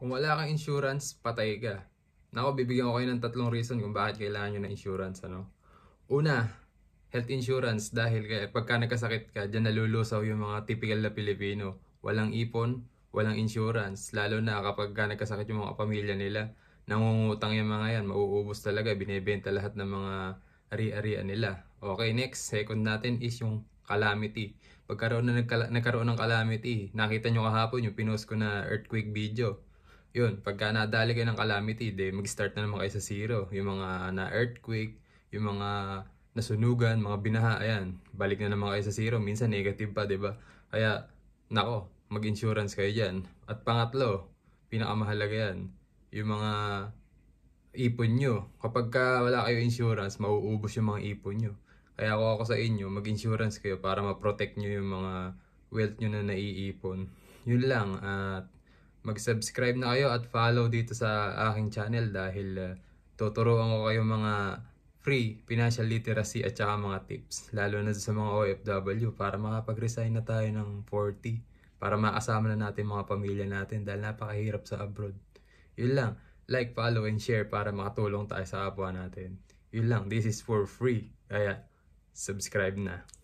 Kung wala kang insurance, patay ka. Nako, bibigyan ko kayo ng tatlong reason kung bakit kailangan nyo ng insurance. Ano? Una, health insurance dahil kaya pagka nagkasakit ka, dyan nalulusaw yung mga typical na Pilipino. Walang ipon, walang insurance. Lalo na kapag ka nagkasakit yung mga pamilya nila. Nangungutang yung mga yan, mauubos talaga. Binibenta lahat ng mga ari-arian nila. Okay, next, second natin is yung calamity. Pagkaroon na nagkaroon ng calamity, nakita nyo kahapon yung pinost ko na earthquake video yun, pagka nadali kayo ng calamity, de, mag-start na naman kayo sa zero. Yung mga na-earthquake, yung mga nasunugan, mga binaha, ayan, balik na naman kayo sa zero. Minsan negative pa, ba diba? Kaya, nako, mag-insurance kayo dyan. At pangatlo, pinakamahalaga yan, yung mga ipon nyo. Kapag ka wala kayo insurance, mauubos yung mga ipon nyo. Kaya ako ako sa inyo, mag-insurance kayo para ma-protect nyo yung mga wealth nyo na naiipon. Yun lang, at mag-subscribe na kayo at follow dito sa aking channel dahil uh, tuturuan ko kayo mga free financial literacy at saka mga tips lalo na sa mga OFW para makapag-resign na tayo ng 40 para makasama na natin mga pamilya natin dahil napakahirap sa abroad. Yun lang, like, follow, and share para makatulong tayo sa apwa natin. Yun lang, this is for free. Kaya, subscribe na.